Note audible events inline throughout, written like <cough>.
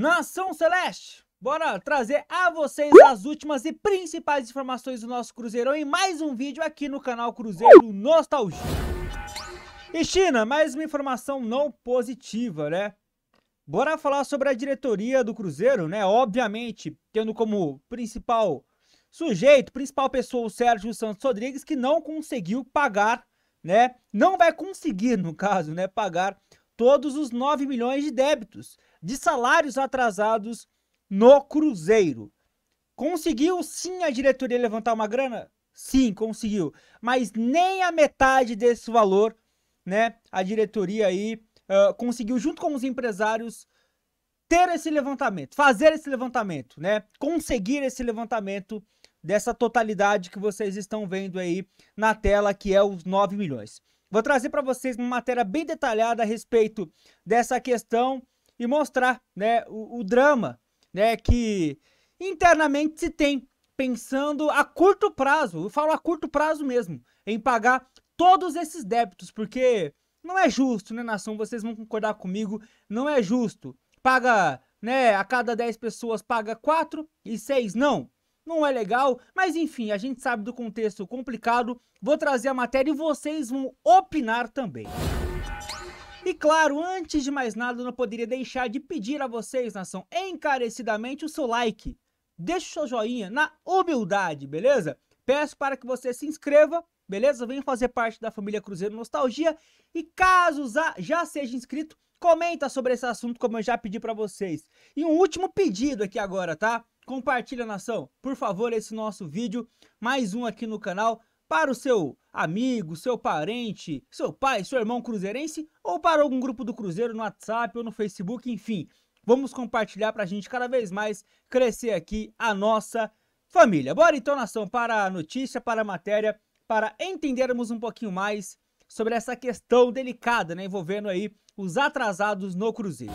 Nação Celeste, bora trazer a vocês as últimas e principais informações do nosso Cruzeirão em mais um vídeo aqui no canal Cruzeiro Nostalgia. E China, mais uma informação não positiva, né? Bora falar sobre a diretoria do Cruzeiro, né? Obviamente, tendo como principal sujeito, principal pessoa o Sérgio Santos Rodrigues, que não conseguiu pagar, né? Não vai conseguir, no caso, né? Pagar todos os 9 milhões de débitos de salários atrasados no Cruzeiro. Conseguiu sim a diretoria levantar uma grana? Sim, conseguiu. Mas nem a metade desse valor, né? A diretoria aí uh, conseguiu, junto com os empresários, ter esse levantamento, fazer esse levantamento, né? Conseguir esse levantamento dessa totalidade que vocês estão vendo aí na tela, que é os 9 milhões. Vou trazer para vocês uma matéria bem detalhada a respeito dessa questão e mostrar né, o, o drama né, que internamente se tem pensando a curto prazo, eu falo a curto prazo mesmo, em pagar todos esses débitos, porque não é justo, né, nação? Vocês vão concordar comigo, não é justo. Paga, né, a cada 10 pessoas paga 4 e 6 não não é legal, mas enfim, a gente sabe do contexto complicado. Vou trazer a matéria e vocês vão opinar também. E claro, antes de mais nada, eu não poderia deixar de pedir a vocês, nação, encarecidamente o seu like. Deixe o seu joinha na humildade, beleza? Peço para que você se inscreva, beleza? Venha fazer parte da família Cruzeiro Nostalgia. E caso já seja inscrito, comenta sobre esse assunto como eu já pedi para vocês. E um último pedido aqui agora, tá? Compartilha, nação, por favor, esse nosso vídeo, mais um aqui no canal, para o seu amigo, seu parente, seu pai, seu irmão cruzeirense, ou para algum grupo do Cruzeiro no WhatsApp ou no Facebook, enfim. Vamos compartilhar para a gente cada vez mais crescer aqui a nossa família. Bora então, nação, para a notícia, para a matéria, para entendermos um pouquinho mais sobre essa questão delicada, né, envolvendo aí os atrasados no Cruzeiro.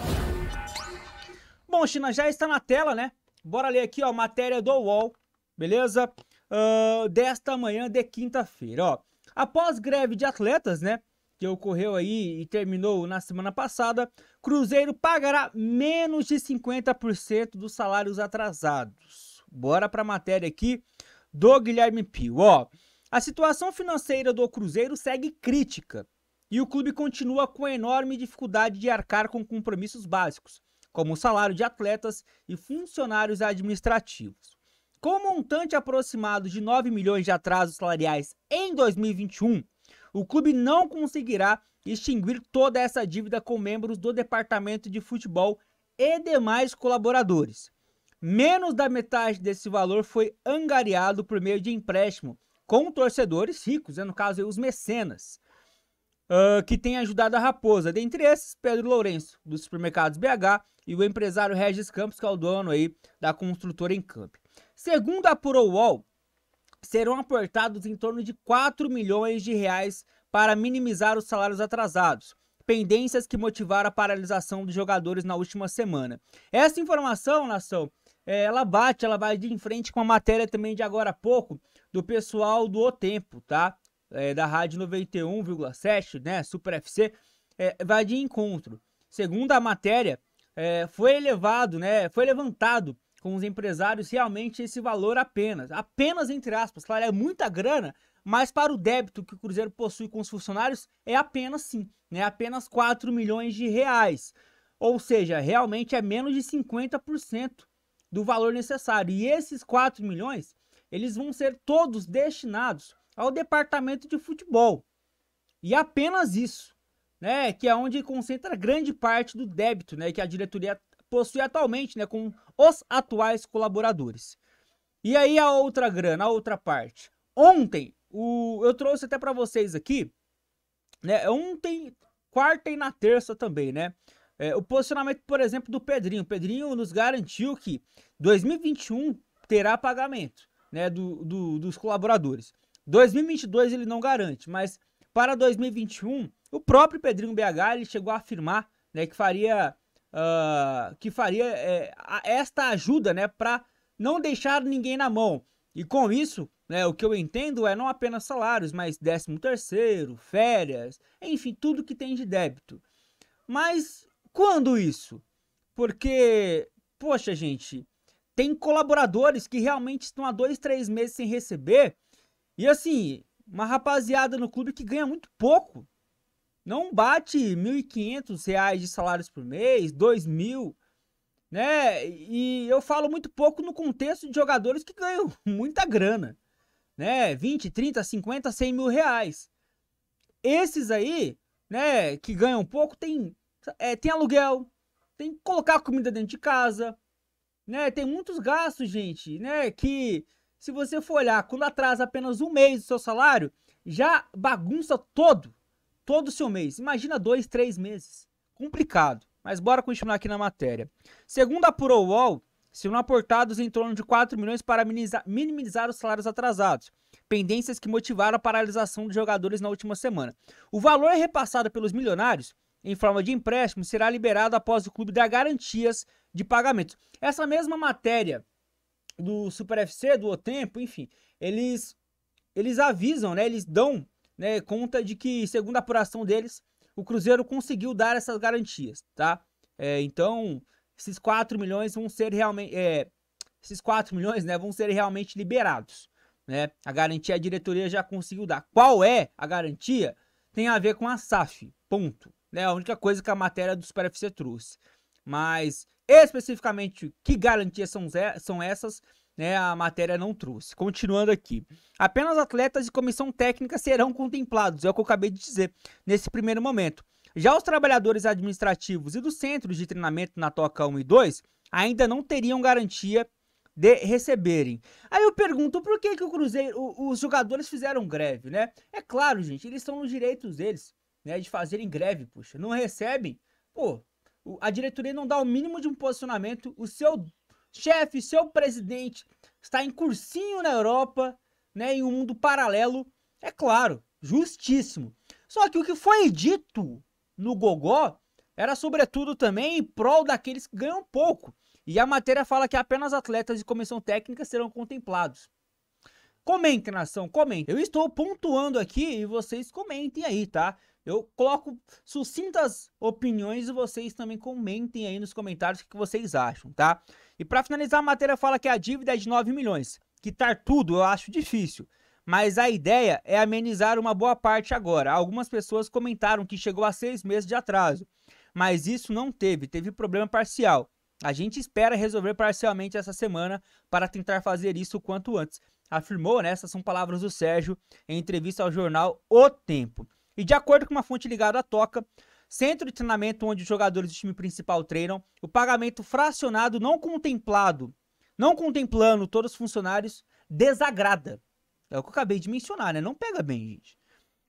Bom, China já está na tela, né? Bora ler aqui, ó, matéria do UOL, beleza? Uh, desta manhã de quinta-feira, ó. Após greve de atletas, né? Que ocorreu aí e terminou na semana passada, Cruzeiro pagará menos de 50% dos salários atrasados. Bora para a matéria aqui do Guilherme Pio, ó. A situação financeira do Cruzeiro segue crítica e o clube continua com enorme dificuldade de arcar com compromissos básicos como o salário de atletas e funcionários administrativos. Com um montante aproximado de 9 milhões de atrasos salariais em 2021, o clube não conseguirá extinguir toda essa dívida com membros do departamento de futebol e demais colaboradores. Menos da metade desse valor foi angariado por meio de empréstimo com torcedores ricos, né, no caso os mecenas, uh, que tem ajudado a Raposa. Dentre esses, Pedro Lourenço, dos supermercados BH, e o empresário Regis Campos, que é o dono aí da construtora Encamp. Segundo a ProWall, serão aportados em torno de 4 milhões de reais para minimizar os salários atrasados, pendências que motivaram a paralisação dos jogadores na última semana. Essa informação, Nação, eh, ela bate, ela vai de frente com a matéria também de agora há pouco do pessoal do O Tempo, tá? é, da Rádio 91,7, né, Super FC, é, vai de encontro. Segundo a matéria, é, foi elevado, né, foi levantado com os empresários realmente esse valor apenas, apenas entre aspas, claro, é muita grana, mas para o débito que o Cruzeiro possui com os funcionários é apenas sim, né, apenas 4 milhões de reais. Ou seja, realmente é menos de 50% do valor necessário. E esses 4 milhões, eles vão ser todos destinados ao departamento de futebol. E apenas isso, né, que é onde concentra grande parte do débito, né, que a diretoria possui atualmente, né, com os atuais colaboradores. E aí a outra grana, a outra parte. Ontem, o, eu trouxe até para vocês aqui, né, ontem, quarta e na terça também, né, é, o posicionamento, por exemplo, do Pedrinho. O Pedrinho nos garantiu que 2021 terá pagamento, né, do, do dos colaboradores. 2022 ele não garante, mas para 2021, o próprio Pedrinho BH ele chegou a afirmar né, que faria, uh, que faria é, esta ajuda né, para não deixar ninguém na mão. E com isso, né, o que eu entendo é não apenas salários, mas 13 terceiro, férias, enfim, tudo que tem de débito. Mas quando isso? Porque, poxa, gente, tem colaboradores que realmente estão há dois, três meses sem receber e assim, uma rapaziada no clube que ganha muito pouco. Não bate R$ 1.500 de salários por mês, R$ 2.000, né? E eu falo muito pouco no contexto de jogadores que ganham <laughs> muita grana, né? 20, 30, 50, 100 mil reais. Esses aí, né, que ganham pouco, tem, é, tem aluguel, tem que colocar comida dentro de casa, né? Tem muitos gastos, gente, né? Que se você for olhar, quando atrasa apenas um mês do seu salário, já bagunça todo, todo o seu mês. Imagina dois, três meses. Complicado. Mas bora continuar aqui na matéria. Segundo a o serão aportados em torno de 4 milhões para minimizar, minimizar os salários atrasados, pendências que motivaram a paralisação dos jogadores na última semana. O valor repassado pelos milionários, em forma de empréstimo, será liberado após o clube dar garantias de pagamento. Essa mesma matéria do Super FC, do O Tempo, enfim, eles eles avisam, né? Eles dão né, conta de que, segundo a apuração deles, o Cruzeiro conseguiu dar essas garantias, tá? É, então, esses 4 milhões vão ser realmente. É, esses 4 milhões né, vão ser realmente liberados. Né? A garantia a diretoria já conseguiu dar. Qual é a garantia? Tem a ver com a SAF. Ponto. É A única coisa que a matéria do Super FC trouxe. Mas Especificamente, que garantias são, são essas? Né, a matéria não trouxe. Continuando aqui. Apenas atletas de comissão técnica serão contemplados, é o que eu acabei de dizer nesse primeiro momento. Já os trabalhadores administrativos e dos centros de treinamento na Toca 1 e 2 ainda não teriam garantia de receberem. Aí eu pergunto por que, que o Cruzeiro, os jogadores fizeram greve, né? É claro, gente, eles estão nos direitos deles, né, de fazerem greve, puxa. Não recebem? Pô, a diretoria não dá o mínimo de um posicionamento, o seu chefe, seu presidente está em cursinho na Europa, né, em um mundo paralelo, é claro, justíssimo. Só que o que foi dito no Gogó era sobretudo também em prol daqueles que ganham pouco. E a matéria fala que apenas atletas de comissão técnica serão contemplados. Comentem, nação, comentem. Eu estou pontuando aqui e vocês comentem aí, tá? Eu coloco sucintas opiniões e vocês também comentem aí nos comentários o que vocês acham, tá? E para finalizar, a matéria fala que a dívida é de 9 milhões. Quitar tá tudo eu acho difícil, mas a ideia é amenizar uma boa parte agora. Algumas pessoas comentaram que chegou a seis meses de atraso, mas isso não teve, teve problema parcial. A gente espera resolver parcialmente essa semana para tentar fazer isso o quanto antes. Afirmou, né? Essas são palavras do Sérgio em entrevista ao jornal O Tempo. E de acordo com uma fonte ligada à Toca, centro de treinamento onde os jogadores do time principal treinam, o pagamento fracionado não contemplado, não contemplando todos os funcionários, desagrada. É o que eu acabei de mencionar, né? Não pega bem, gente.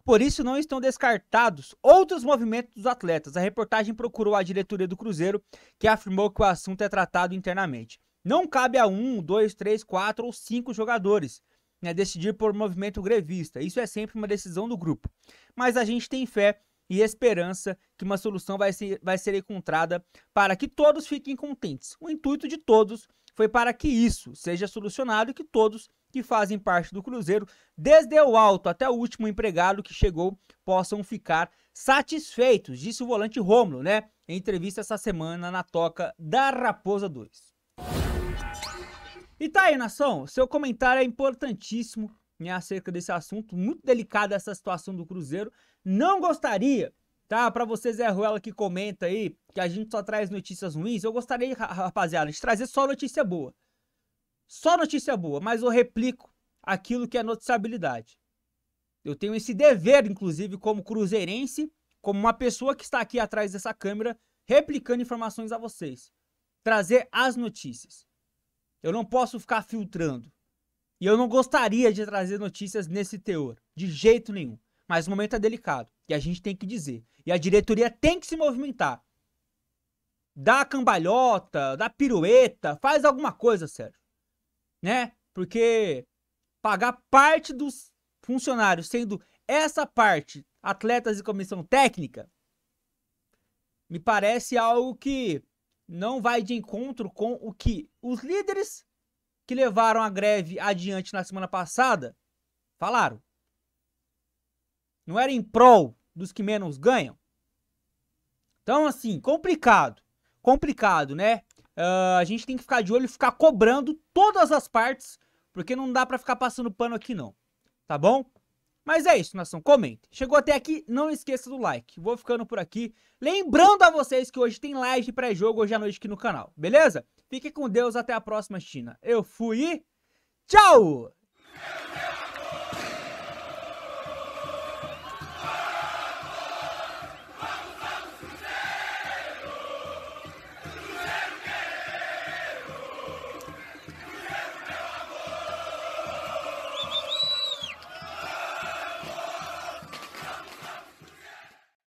Por isso, não estão descartados outros movimentos dos atletas. A reportagem procurou a diretoria do Cruzeiro, que afirmou que o assunto é tratado internamente. Não cabe a um, dois, três, quatro ou cinco jogadores né, decidir por movimento grevista. Isso é sempre uma decisão do grupo. Mas a gente tem fé e esperança que uma solução vai ser, vai ser encontrada para que todos fiquem contentes. O intuito de todos foi para que isso seja solucionado e que todos que fazem parte do Cruzeiro, desde o alto até o último empregado que chegou, possam ficar satisfeitos, disse o volante Rômulo, né? Em entrevista essa semana na Toca da Raposa 2. E tá aí, nação, seu comentário é importantíssimo né, acerca desse assunto, muito delicada essa situação do Cruzeiro. Não gostaria, tá? Para você, Zé Ruela, que comenta aí, que a gente só traz notícias ruins, eu gostaria, rapaziada, de trazer só notícia boa. Só notícia boa, mas eu replico aquilo que é noticiabilidade. Eu tenho esse dever, inclusive, como cruzeirense, como uma pessoa que está aqui atrás dessa câmera, replicando informações a vocês. Trazer as notícias. Eu não posso ficar filtrando. E eu não gostaria de trazer notícias nesse teor, de jeito nenhum. Mas o momento é delicado e a gente tem que dizer. E a diretoria tem que se movimentar. Dá a cambalhota, dá a pirueta, faz alguma coisa, Sérgio. Né? Porque pagar parte dos funcionários, sendo essa parte atletas e comissão técnica, me parece algo que não vai de encontro com o que os líderes que levaram a greve adiante na semana passada falaram. Não era em prol dos que menos ganham. Então, assim, complicado. Complicado, né? Uh, a gente tem que ficar de olho e ficar cobrando todas as partes, porque não dá para ficar passando pano aqui, não. Tá bom? Mas é isso, nação. comente. Chegou até aqui, não esqueça do like. Vou ficando por aqui. Lembrando a vocês que hoje tem live pré-jogo hoje à noite aqui no canal, beleza? Fique com Deus, até a próxima, China. Eu fui tchau!